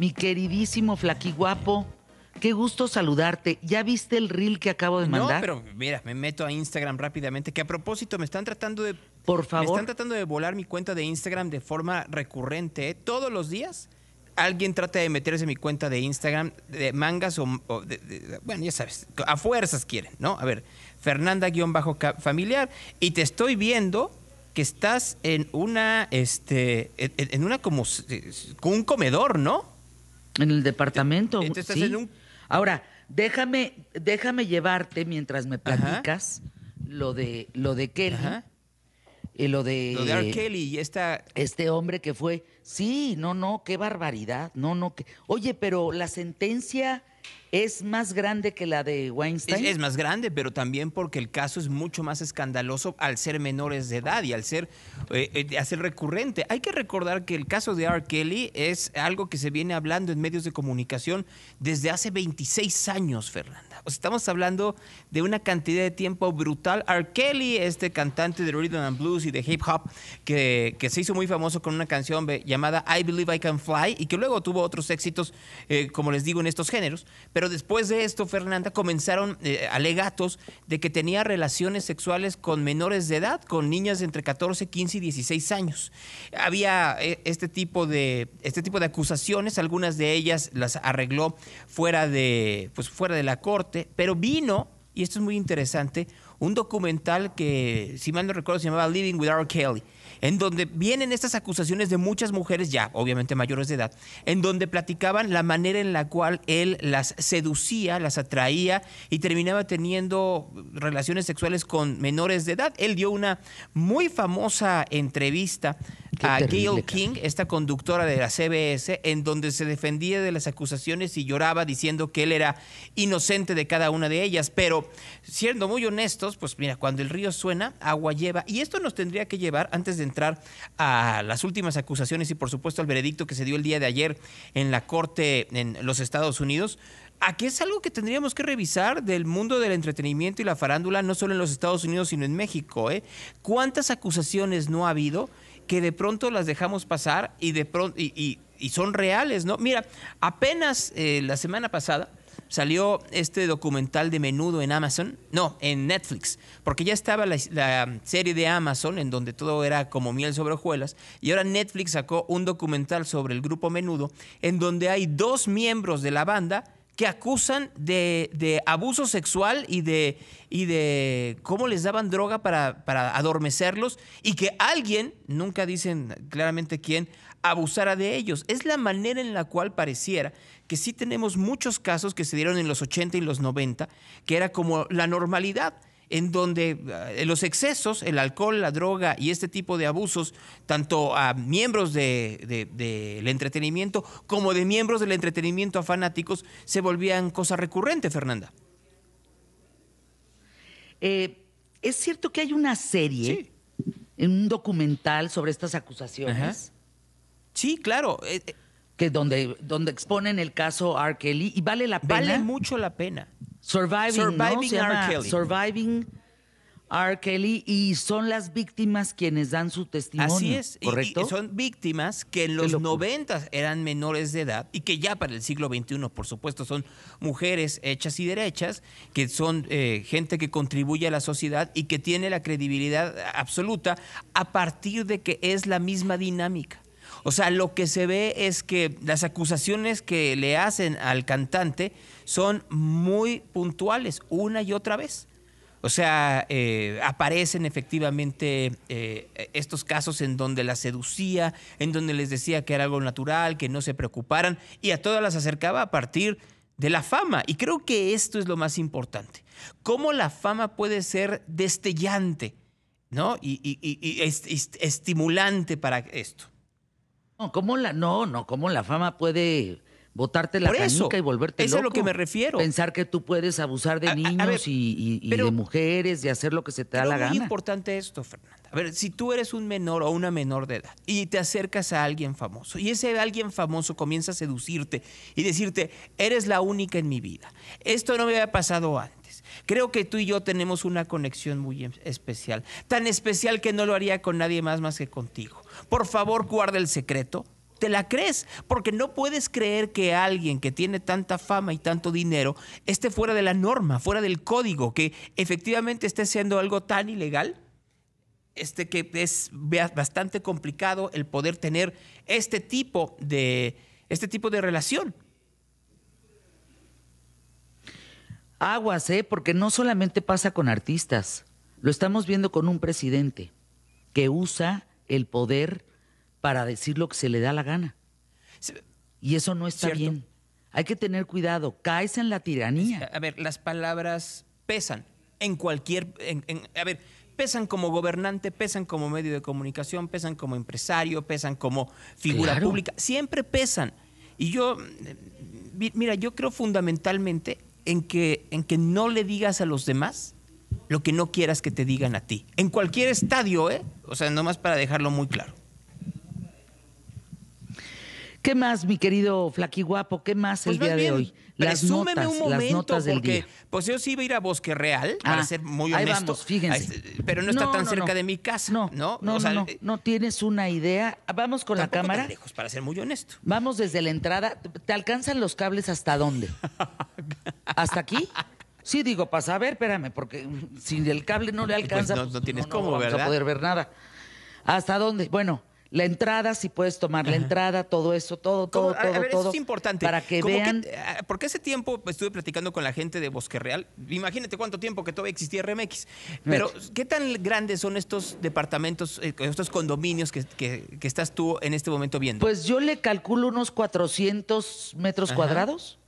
Mi queridísimo Flaqui Guapo, qué gusto saludarte. ¿Ya viste el reel que acabo de mandar? No, pero mira, me meto a Instagram rápidamente, que a propósito me están tratando de... Por favor. Me están tratando de volar mi cuenta de Instagram de forma recurrente, ¿eh? todos los días alguien trata de meterse en mi cuenta de Instagram de mangas o, bueno, ya sabes, a fuerzas quieren, ¿no? A ver, Fernanda-familiar y te estoy viendo que estás en una este en, una como con eh, un comedor, ¿no? En el departamento. Ahora, déjame, déjame llevarte mientras me platicas lo de lo de Kelly. Y eh, lo de. Lo de Kelly y esta. Este hombre que fue. Sí, no, no, qué barbaridad. No, no, que. Oye, pero la sentencia es más grande que la de Weinstein. Es, más grande, pero también porque el caso es mucho más escandaloso al ser menores de edad y eh, eh, al ser, recurrente. Hay que recordar que el caso de R. Kelly es algo que se viene hablando en medios de comunicación desde hace 26 años, Fernanda. estamos hablando de una cantidad de tiempo brutal. R. Kelly, este cantante de rhythm and blues y de hip hop, que, se hizo muy famoso con una canción llamada I Believe I Can Fly y que luego tuvo otros éxitos, eh, como les digo, en estos géneros. Pero después de esto, Fernanda, comenzaron eh, alegatos de que tenía relaciones sexuales con menores de edad, con niñas entre 14, 15 y 16 años. Había eh, este tipo de, este tipo de acusaciones, algunas de ellas las arregló fuera de, pues, fuera de la corte, pero vino, y esto es muy interesante, un documental que, si mal no recuerdo, se llamaba Living with R. Kelly, en donde vienen estas acusaciones de muchas mujeres, ya obviamente mayores de edad, en donde platicaban la manera en la cual él las seducía, las atraía y terminaba teniendo relaciones sexuales con menores de edad. Él dio una muy famosa entrevista a Gail King, esta conductora de la CBS, en donde se defendía de las acusaciones y lloraba diciendo que él era inocente de cada una de ellas. Pero siendo muy honestos, pues mira, cuando el río suena, agua lleva. Y esto nos tendría que llevar, antes de entrar a las últimas acusaciones y por supuesto al veredicto que se dio el día de ayer en la Corte en los Estados Unidos, a que es algo que tendríamos que revisar del mundo del entretenimiento y la farándula, no solo en los Estados Unidos, sino en México. ¿eh? ¿Cuántas acusaciones no ha habido? que de pronto las dejamos pasar y, de pronto, y, son reales, ¿no? Mira, apenas eh, la semana pasada salió este documental de menudo en Amazon, no, en Netflix, porque ya estaba la, serie de Amazon en donde todo era como miel sobre hojuelas, y ahora Netflix sacó un documental sobre el grupo menudo en donde hay dos miembros de la banda que acusan de, abuso sexual y de, y de cómo les daban droga para, para adormecerlos y que alguien, nunca dicen claramente quién, abusara de ellos. Es la manera en la cual pareciera que sí tenemos muchos casos que se dieron en los 80 y los 90, que era como la normalidad en donde eh, los excesos, el alcohol, la droga y este tipo de abusos, tanto a miembros del entretenimiento como de miembros del entretenimiento a fanáticos, se volvían cosa recurrente, Fernanda. Eh, es cierto que hay una serie, en un documental sobre estas acusaciones. Sí, claro. Eh, que donde, donde exponen el caso R. Kelly y vale la pena. Vale mucho la pena. Surviving, R. Kelly. Surviving R. Kelly y son las víctimas quienes dan su testimonio. Así es, ¿correcto? Y, son víctimas que en los 90 eran menores de edad y que ya para el siglo XXI, por supuesto, son mujeres hechas y derechas, que son eh, gente que contribuye a la sociedad y que tiene la credibilidad absoluta a partir de que es la misma dinámica. O sea, lo que se ve es que las acusaciones que le hacen al cantante son muy puntuales, una y otra vez. O sea, eh, aparecen efectivamente eh, estos casos en donde la seducía, en donde les decía que era algo natural, que no se preocuparan, y a todas las acercaba a partir de la fama. Y creo que esto es lo más importante. Cómo la fama puede ser destellante, ¿no? Y, estimulante para esto. No, ¿cómo la, no, no, cómo la fama puede botarte la y volverte eso loco. Eso es lo que me refiero. Pensar que tú puedes abusar de niños y, de mujeres de hacer lo que se te da la gana. Es muy importante esto, Fernanda. A ver, si tú eres un menor o una menor de edad y te acercas a alguien famoso y ese alguien famoso comienza a seducirte y decirte, eres la única en mi vida, esto no me había pasado antes. Creo que tú y yo tenemos una conexión muy em, especial, tan especial que no lo haría con nadie más más que contigo. Por favor, guarda el secreto, te la crees, porque no puedes creer que alguien que tiene tanta fama y tanto dinero esté fuera de la norma, fuera del código, que efectivamente esté haciendo algo tan ilegal, este que es bastante complicado el poder tener este tipo de este tipo de relación. Aguas, ¿eh? porque no solamente pasa con artistas, lo estamos viendo con un presidente que usa el poder para decir lo que se le da la gana. Y eso no está bien. Hay que tener cuidado, caes en la tiranía. A ver, las palabras pesan en cualquier... a ver, pesan como gobernante, pesan como medio de comunicación, pesan como empresario, pesan como figura pública, siempre pesan. Y yo, eh, mira, yo creo fundamentalmente en que, en que no le digas a los demás lo que no quieras que te digan a ti. En cualquier estadio, ¿eh? O sea, nomás para dejarlo muy claro. ¿Qué más, mi querido Flaqui Guapo? ¿Qué más el pues día de hoy? Las notas, un momento, las notas del Pues yo sí iba a ir a Bosque Real, para ah, ser muy honesto. Ahí vamos, fíjense. Pero no está tan cerca de mi casa. No, no, no, o no, tienes una idea. Vamos con la cámara. lejos, para ser muy honesto. Vamos desde la entrada. ¿Te alcanzan los cables hasta dónde? ¿Hasta aquí? Sí, digo, para saber, espérame, porque si el cable no le pues alcanza, pues no, tienes pues, cómo, vamos ¿verdad? a poder ver nada. ¿Hasta dónde? Bueno, la entrada, si puedes tomar la entrada, todo eso, todo, todo, todo, es importante. Para que vean. Ah, porque ese tiempo estuve platicando con la gente de Bosque Real. Imagínate cuánto tiempo que todavía existía RMX. Pero, ¿qué tan grandes son estos departamentos, eh, estos condominios que, estás tú en este momento viendo? Pues yo le calculo unos 400 metros cuadrados,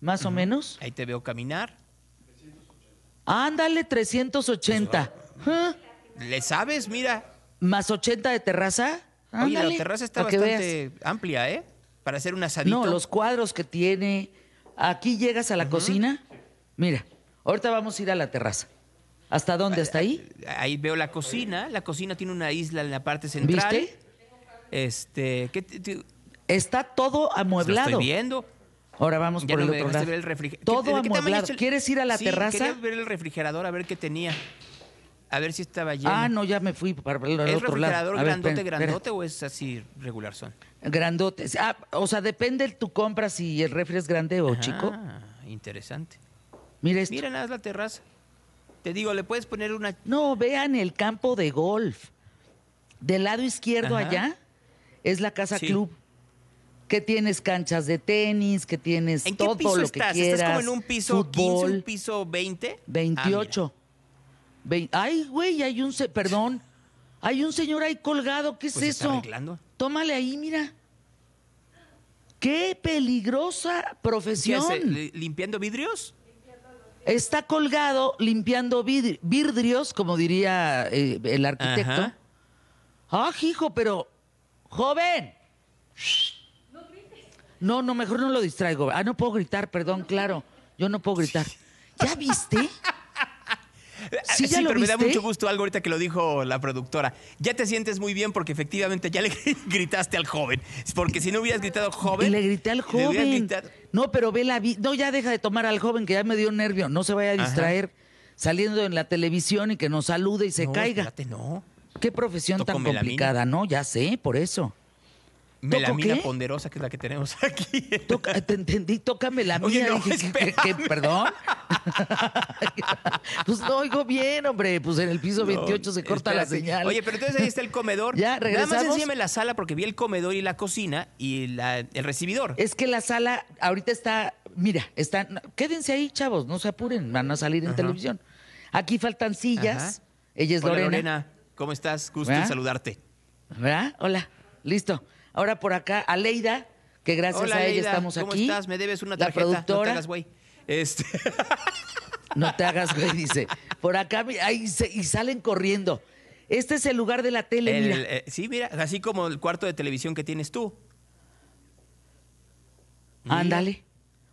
más o menos. Ahí te veo caminar. Ándale, 380. ¿Le sabes? Mira. Más 80 de terraza. Oye, la terraza está bastante amplia, ¿eh? Para hacer un asadito. No, los cuadros que tiene. Aquí llegas a la cocina. Mira, ahorita vamos a ir a la terraza. ¿Hasta dónde? ¿Hasta ahí? Ahí veo la cocina. La cocina tiene una isla en la parte central. ¿Viste? Este, Está todo amueblado. estoy viendo. Ahora vamos por el otro todo amueblado. ¿Quieres ir a la sí, terraza? Quería ver el refrigerador a ver qué tenía. A ver si estaba lleno. Ah, no, ya me fui para el otro lado. ¿Es refrigerador grandote, grandote o es así regular son? Grandote. Ah, o sea, depende de tu compra si el refri es grande o ah, chico. ah, interesante. Mira esto. Mira nada la terraza. Te digo, le puedes poner una... No, vean el campo de golf. Del lado izquierdo allá es la casa club que tienes canchas de tenis, que tienes ¿En todo qué piso lo que estás? quieras. ¿Estás como en un piso 15, un piso 20? 28. Ah, Ay, güey, hay un... perdón. Hay un señor ahí colgado. ¿Qué es pues eso? Tómale ahí, mira. Qué peligrosa profesión. ¿Limpiando vidrios? Está colgado limpiando vidrios, como diría eh, el arquitecto. Ah, hijo, pero joven. No, no, mejor no lo distraigo. Ah, no puedo gritar, perdón, claro. Yo no puedo gritar. ¿Ya viste? Sí, pero me da mucho gusto algo ahorita que lo dijo la productora. Ya te sientes muy bien porque efectivamente ya le gritaste al joven. Porque si no hubieras gritado joven. Y Le grité al joven. No, pero ve la vida. No, ya deja de tomar al joven que ya me dio nervio. No se vaya a distraer saliendo en la televisión y que nos salude y se caiga. Espérate, no. Qué profesión tan complicada, ¿no? Ya sé, por eso. la qué? ponderosa, que es la que tenemos aquí. te entendí, tócame la mía. perdón. pues no oigo bien, hombre. Pues en el piso 28 se corta la señal. Oye, pero entonces ahí está el comedor. Ya, regresamos. Nada más enséñame la sala porque vi el comedor y la cocina y el recibidor. Es que la sala ahorita está, mira, está, quédense ahí, chavos, no se apuren, van a salir en televisión. Aquí faltan sillas. Ella es Hola, Lorena. ¿Cómo estás? Gusto en saludarte. ¿Verdad? Hola. Listo. Ahora por acá, Aleida, que gracias a ella estamos aquí. ¿Cómo estás? Me debes una tarjeta. La productora. No este. No te hagas, güey, dice. Por acá, y salen corriendo. Este es el lugar de la tele, mira. Eh, sí, mira, así como el cuarto de televisión que tienes tú. Ándale.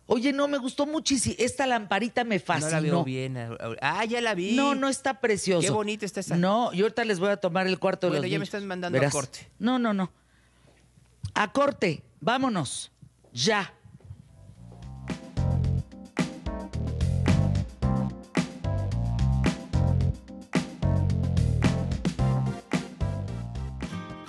Oye, no, me gustó muchísimo. Esta lamparita me fascinó. No la veo bien. Eh, eh, ah, ya la vi. No, no está precioso. Qué bonita está esa. No, yo ahorita les voy a tomar el cuarto de los Bueno, ya me están mandando a corte. No, no, no. A corte, vámonos. Ya.